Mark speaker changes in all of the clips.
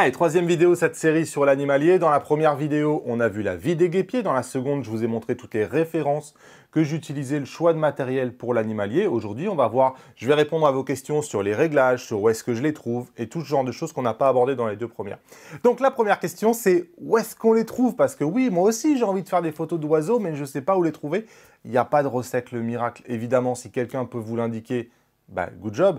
Speaker 1: Allez, troisième vidéo cette série sur l'animalier. Dans la première vidéo, on a vu la vie des guépiers. Dans la seconde, je vous ai montré toutes les références que j'utilisais, le choix de matériel pour l'animalier. Aujourd'hui, on va voir, je vais répondre à vos questions sur les réglages, sur où est-ce que je les trouve et tout ce genre de choses qu'on n'a pas abordé dans les deux premières. Donc la première question, c'est où est-ce qu'on les trouve Parce que oui, moi aussi, j'ai envie de faire des photos d'oiseaux, mais je ne sais pas où les trouver. Il n'y a pas de recette, le miracle. Évidemment, si quelqu'un peut vous l'indiquer, bah, good job.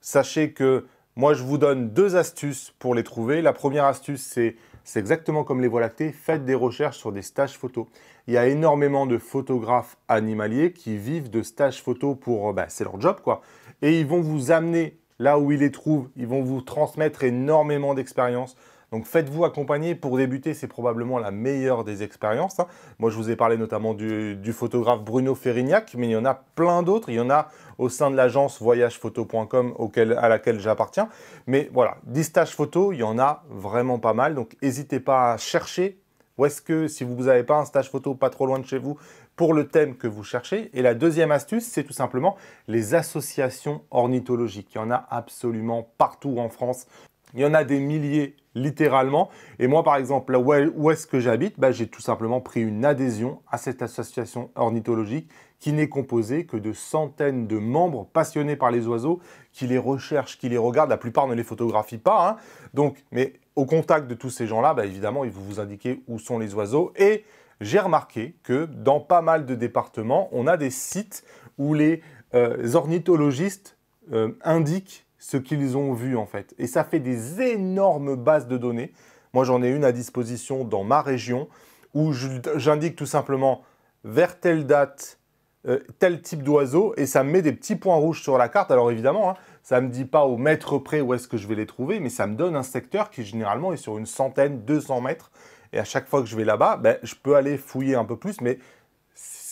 Speaker 1: Sachez que moi, je vous donne deux astuces pour les trouver. La première astuce, c'est c'est exactement comme les voies lactées, faites des recherches sur des stages photos. Il y a énormément de photographes animaliers qui vivent de stages photos pour... Euh, bah, c'est leur job, quoi. Et ils vont vous amener là où ils les trouvent. Ils vont vous transmettre énormément d'expérience. Donc faites-vous accompagner. Pour débuter, c'est probablement la meilleure des expériences. Hein. Moi, je vous ai parlé notamment du, du photographe Bruno Ferrignac, mais il y en a plein d'autres. Il y en a au sein de l'agence voyagephoto.com à laquelle j'appartiens. Mais voilà, 10 stages photo, il y en a vraiment pas mal. Donc n'hésitez pas à chercher où est-ce que si vous n'avez pas un stage photo pas trop loin de chez vous pour le thème que vous cherchez. Et la deuxième astuce, c'est tout simplement les associations ornithologiques. Il y en a absolument partout en France. Il y en a des milliers littéralement. Et moi, par exemple, là où est-ce que j'habite, ben, j'ai tout simplement pris une adhésion à cette association ornithologique qui n'est composé que de centaines de membres passionnés par les oiseaux, qui les recherchent, qui les regardent. La plupart ne les photographient pas. Hein. Donc, mais au contact de tous ces gens-là, bah, évidemment, ils vont vous indiquer où sont les oiseaux. Et j'ai remarqué que dans pas mal de départements, on a des sites où les euh, ornithologistes euh, indiquent ce qu'ils ont vu en fait. Et ça fait des énormes bases de données. Moi, j'en ai une à disposition dans ma région où j'indique tout simplement vers telle date, euh, tel type d'oiseau et ça me met des petits points rouges sur la carte. Alors évidemment, hein, ça ne me dit pas au mètre près où est-ce que je vais les trouver, mais ça me donne un secteur qui généralement est sur une centaine, 200 mètres. Et à chaque fois que je vais là-bas, ben, je peux aller fouiller un peu plus, mais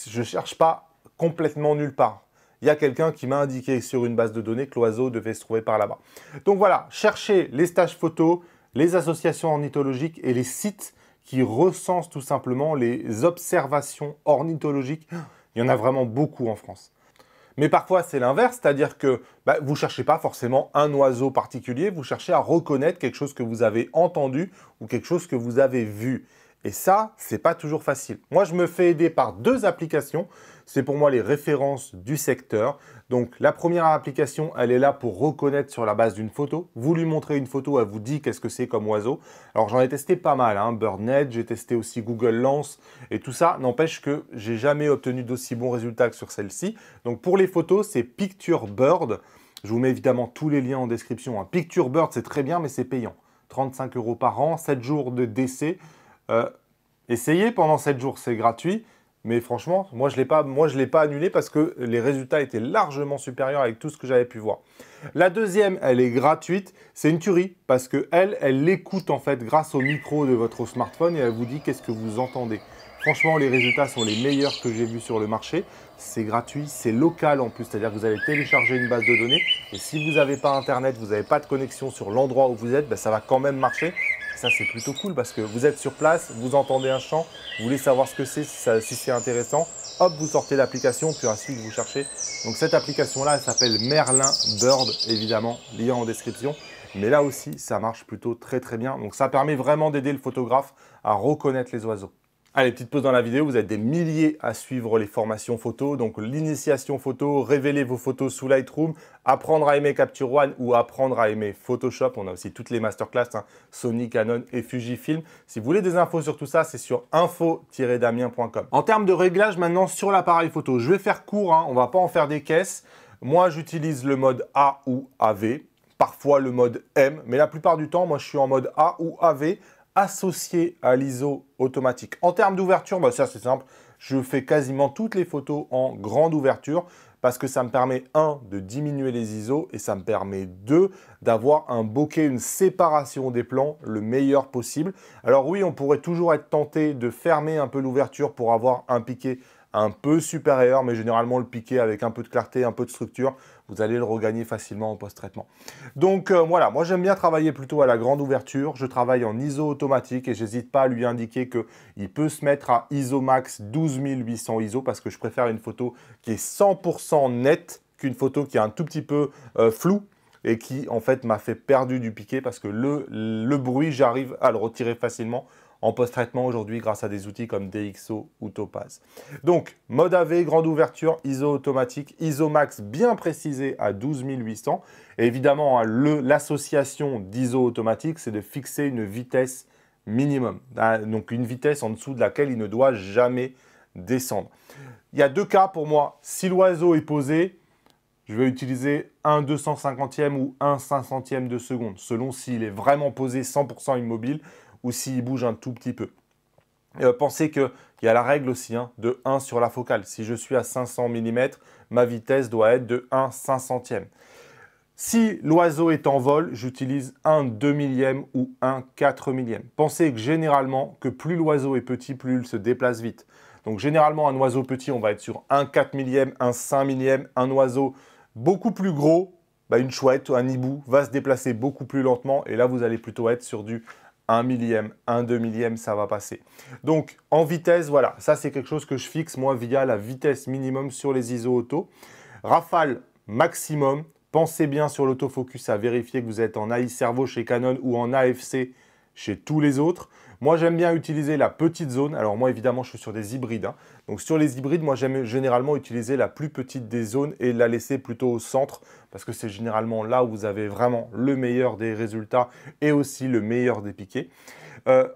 Speaker 1: je ne cherche pas complètement nulle part. Il y a quelqu'un qui m'a indiqué sur une base de données que l'oiseau devait se trouver par là-bas. Donc voilà, chercher les stages photos, les associations ornithologiques et les sites qui recensent tout simplement les observations ornithologiques il y en a vraiment beaucoup en France. Mais parfois, c'est l'inverse, c'est-à-dire que bah, vous ne cherchez pas forcément un oiseau particulier, vous cherchez à reconnaître quelque chose que vous avez entendu ou quelque chose que vous avez vu. Et ça, c'est pas toujours facile. Moi, je me fais aider par deux applications. C'est pour moi les références du secteur. Donc, la première application, elle est là pour reconnaître sur la base d'une photo. Vous lui montrez une photo, elle vous dit qu'est-ce que c'est comme oiseau. Alors, j'en ai testé pas mal. Hein. BirdNet, j'ai testé aussi Google Lens et tout ça. N'empêche que j'ai jamais obtenu d'aussi bons résultats que sur celle-ci. Donc, pour les photos, c'est Picture Bird. Je vous mets évidemment tous les liens en description. Hein. Picture Bird, c'est très bien, mais c'est payant. 35 euros par an, 7 jours de décès essayer euh, essayez pendant 7 jours, c'est gratuit. Mais franchement, moi, je ne l'ai pas annulé parce que les résultats étaient largement supérieurs avec tout ce que j'avais pu voir. La deuxième, elle est gratuite. C'est une tuerie parce que elle, elle l'écoute en fait grâce au micro de votre smartphone et elle vous dit qu'est-ce que vous entendez. Franchement, les résultats sont les meilleurs que j'ai vus sur le marché. C'est gratuit, c'est local en plus, c'est-à-dire que vous allez télécharger une base de données. Et si vous n'avez pas Internet, vous n'avez pas de connexion sur l'endroit où vous êtes, ben, ça va quand même marcher ça, c'est plutôt cool parce que vous êtes sur place, vous entendez un chant, vous voulez savoir ce que c'est, si c'est intéressant. Hop, vous sortez l'application, puis ensuite vous cherchez. Donc cette application-là, elle s'appelle Merlin Bird, évidemment, lien en description. Mais là aussi, ça marche plutôt très très bien. Donc ça permet vraiment d'aider le photographe à reconnaître les oiseaux. Allez, petite pause dans la vidéo, vous êtes des milliers à suivre les formations photo, donc l'initiation photo, révéler vos photos sous Lightroom, apprendre à aimer Capture One ou apprendre à aimer Photoshop. On a aussi toutes les masterclass, hein, Sony, Canon et Fujifilm. Si vous voulez des infos sur tout ça, c'est sur info-damien.com. En termes de réglage maintenant sur l'appareil photo, je vais faire court, on hein, on va pas en faire des caisses. Moi, j'utilise le mode A ou AV, parfois le mode M, mais la plupart du temps, moi, je suis en mode A ou AV associé à l'ISO automatique. En termes d'ouverture, bah ça c'est simple, je fais quasiment toutes les photos en grande ouverture parce que ça me permet, un, de diminuer les ISO et ça me permet, deux, d'avoir un bokeh, une séparation des plans le meilleur possible. Alors oui, on pourrait toujours être tenté de fermer un peu l'ouverture pour avoir un piqué un peu supérieur, mais généralement le piqué avec un peu de clarté, un peu de structure, vous allez le regagner facilement en post-traitement. Donc euh, voilà, moi j'aime bien travailler plutôt à la grande ouverture, je travaille en ISO automatique et j'hésite pas à lui indiquer qu'il peut se mettre à ISO max 12800 ISO parce que je préfère une photo qui est 100% nette qu'une photo qui est un tout petit peu flou euh, floue et qui en fait m'a fait perdre du piqué parce que le bruit j'arrive à le retirer facilement en post-traitement aujourd'hui grâce à des outils comme DxO ou Topaz. Donc, mode AV, grande ouverture, ISO automatique, ISO max bien précisé à 12800. Et évidemment, hein, l'association d'ISO automatique, c'est de fixer une vitesse minimum. Ah, donc, une vitesse en dessous de laquelle il ne doit jamais descendre. Il y a deux cas pour moi. Si l'oiseau est posé, je vais utiliser 1 250e ou un 500e de seconde, selon s'il est vraiment posé 100% immobile ou s'il bouge un tout petit peu. Euh, pensez qu'il y a la règle aussi hein, de 1 sur la focale. Si je suis à 500 mm, ma vitesse doit être de 1 500e. Si l'oiseau est en vol, j'utilise 1 2 millième ou 1 4 millième. Pensez que généralement, que plus l'oiseau est petit, plus il se déplace vite. Donc généralement, un oiseau petit, on va être sur 1 4 millième, 1 5 millième. Un oiseau beaucoup plus gros, bah, une chouette, un hibou, va se déplacer beaucoup plus lentement. Et là, vous allez plutôt être sur du un millième, un deux millième, ça va passer. Donc en vitesse, voilà, ça c'est quelque chose que je fixe moi via la vitesse minimum sur les ISO auto. Rafale maximum, pensez bien sur l'autofocus à vérifier que vous êtes en AI cerveau chez Canon ou en AFC chez tous les autres. Moi j'aime bien utiliser la petite zone, alors moi évidemment je suis sur des hybrides, hein. Donc sur les hybrides, moi j'aime généralement utiliser la plus petite des zones et la laisser plutôt au centre parce que c'est généralement là où vous avez vraiment le meilleur des résultats et aussi le meilleur des piquets. Euh,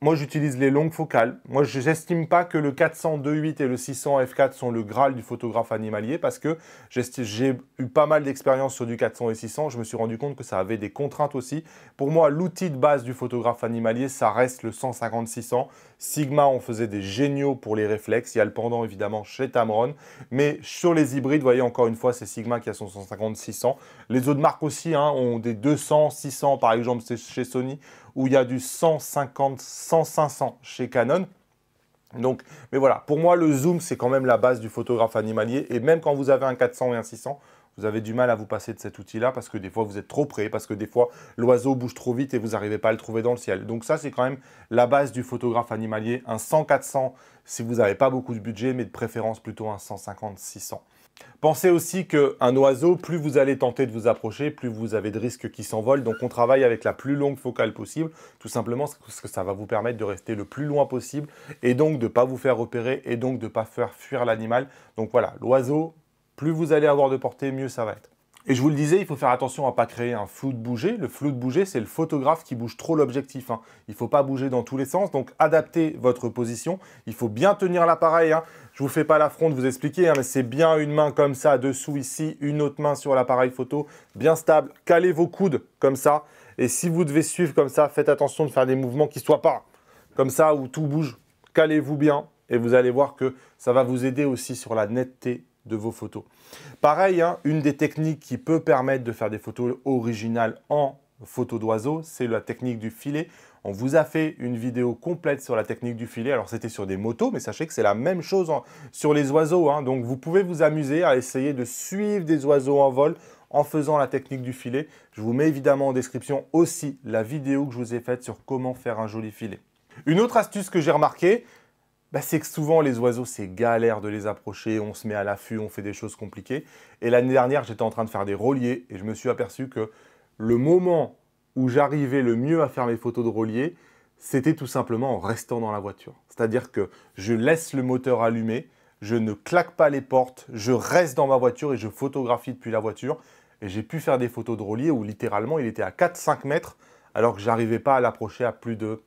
Speaker 1: moi j'utilise les longues focales. Moi je n'estime pas que le 400 f2.8 et le 600 f4 sont le graal du photographe animalier parce que j'ai eu pas mal d'expérience sur du 400 et 600. Je me suis rendu compte que ça avait des contraintes aussi. Pour moi l'outil de base du photographe animalier ça reste le 150-600. Sigma on faisait des géniaux pour les réflexes. Il y a le pendant évidemment chez Tamron. Mais sur les hybrides, vous voyez encore une fois c'est Sigma qui a son 150-600. Les autres marques aussi hein, ont des 200-600 par exemple chez Sony où il y a du 150, 100, chez Canon. Donc, mais voilà, pour moi, le zoom, c'est quand même la base du photographe animalier. Et même quand vous avez un 400 et un 600, vous avez du mal à vous passer de cet outil-là parce que des fois vous êtes trop près, parce que des fois l'oiseau bouge trop vite et vous n'arrivez pas à le trouver dans le ciel. Donc ça, c'est quand même la base du photographe animalier, un 100-400 si vous n'avez pas beaucoup de budget, mais de préférence plutôt un 150-600. Pensez aussi qu'un oiseau, plus vous allez tenter de vous approcher, plus vous avez de risques qui s'envolent. Donc on travaille avec la plus longue focale possible, tout simplement parce que ça va vous permettre de rester le plus loin possible et donc de ne pas vous faire repérer et donc de ne pas faire fuir l'animal. Donc voilà, l'oiseau, plus vous allez avoir de portée, mieux ça va être. Et je vous le disais, il faut faire attention à ne pas créer un flou de bouger. Le flou de bouger, c'est le photographe qui bouge trop l'objectif. Hein. Il ne faut pas bouger dans tous les sens, donc adaptez votre position. Il faut bien tenir l'appareil. Hein. Je ne vous fais pas l'affront de vous expliquer, hein, mais c'est bien une main comme ça, dessous ici, une autre main sur l'appareil photo, bien stable. Calez vos coudes comme ça. Et si vous devez suivre comme ça, faites attention de faire des mouvements qui ne soient pas comme ça, où tout bouge. Calez-vous bien et vous allez voir que ça va vous aider aussi sur la netteté de vos photos. Pareil, hein, une des techniques qui peut permettre de faire des photos originales en photo d'oiseau, c'est la technique du filet. On vous a fait une vidéo complète sur la technique du filet. Alors c'était sur des motos, mais sachez que c'est la même chose sur les oiseaux. Hein. Donc vous pouvez vous amuser à essayer de suivre des oiseaux en vol en faisant la technique du filet. Je vous mets évidemment en description aussi la vidéo que je vous ai faite sur comment faire un joli filet. Une autre astuce que j'ai remarquée, bah, c'est que souvent les oiseaux, c'est galère de les approcher, on se met à l'affût, on fait des choses compliquées. Et l'année dernière, j'étais en train de faire des reliers et je me suis aperçu que le moment où j'arrivais le mieux à faire mes photos de relier, c'était tout simplement en restant dans la voiture. C'est-à-dire que je laisse le moteur allumé, je ne claque pas les portes, je reste dans ma voiture et je photographie depuis la voiture. Et j'ai pu faire des photos de relier où littéralement il était à 4-5 mètres alors que j'arrivais pas à l'approcher à plus de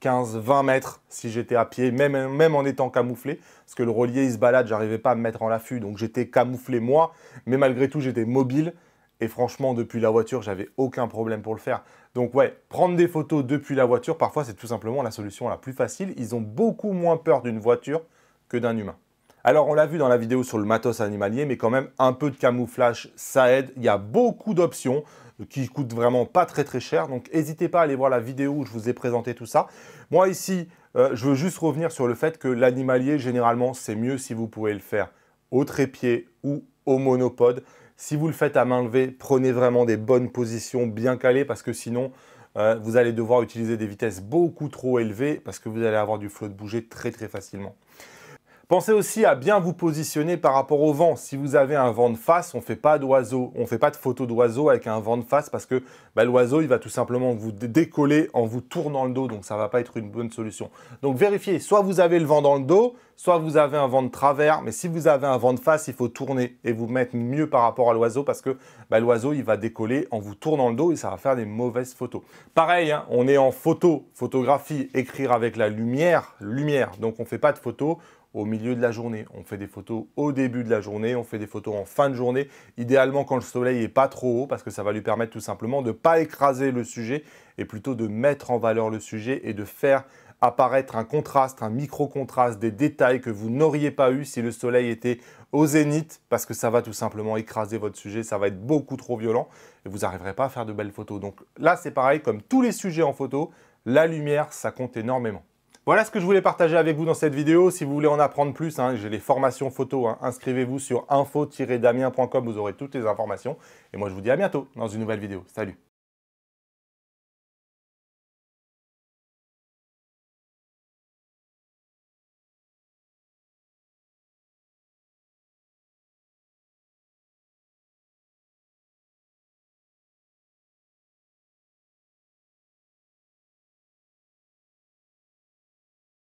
Speaker 1: 15, 20 mètres si j'étais à pied, même, en étant camouflé, parce que le relier il se balade, j'arrivais pas à me mettre en l'affût, donc j'étais camouflé moi, mais malgré tout j'étais mobile, et franchement depuis la voiture j'avais aucun problème pour le faire. Donc ouais, prendre des photos depuis la voiture, parfois c'est tout simplement la solution la plus facile, ils ont beaucoup moins peur d'une voiture que d'un humain. Alors on l'a vu dans la vidéo sur le matos animalier, mais quand même un peu de camouflage, ça aide, il y a beaucoup d'options, qui coûte vraiment pas très très cher. Donc n'hésitez pas à aller voir la vidéo où je vous ai présenté tout ça. Moi ici, euh, je veux juste revenir sur le fait que l'animalier, généralement, c'est mieux si vous pouvez le faire au trépied ou au monopode. Si vous le faites à main levée, prenez vraiment des bonnes positions bien calées parce que sinon, euh, vous allez devoir utiliser des vitesses beaucoup trop élevées parce que vous allez avoir du flot de bouger très très facilement. Pensez aussi à bien vous positionner par rapport au vent. Si vous avez un vent de face, on ne fait pas d'oiseau, on ne fait pas de photo d'oiseau avec un vent de face parce que bah, l'oiseau, il va tout simplement vous décoller en vous tournant le dos, donc ça ne va pas être une bonne solution. Donc vérifiez, soit vous avez le vent dans le dos, soit vous avez un vent de travers, mais si vous avez un vent de face, il faut tourner et vous mettre mieux par rapport à l'oiseau parce que bah, l'oiseau, il va décoller en vous tournant le dos et ça va faire des mauvaises photos. Pareil, hein, on est en photo, photographie, écrire avec la lumière, lumière, donc on ne fait pas de photo au milieu de la journée. On fait des photos au début de la journée, on fait des photos en fin de journée, idéalement quand le soleil est pas trop haut, parce que ça va lui permettre tout simplement de ne pas écraser le sujet, et plutôt de mettre en valeur le sujet et de faire apparaître un contraste, un micro-contraste, des détails que vous n'auriez pas eu si le soleil était au zénith, parce que ça va tout simplement écraser votre sujet, ça va être beaucoup trop violent, et vous n'arriverez pas à faire de belles photos. Donc là, c'est pareil, comme tous les sujets en photo, la lumière, ça compte énormément. Voilà ce que je voulais partager avec vous dans cette vidéo. Si vous voulez en apprendre plus, hein, j'ai les formations photo. Hein. Inscrivez-vous sur info-damien.com, vous aurez toutes les informations. Et moi, je vous dis à bientôt dans une nouvelle vidéo. Salut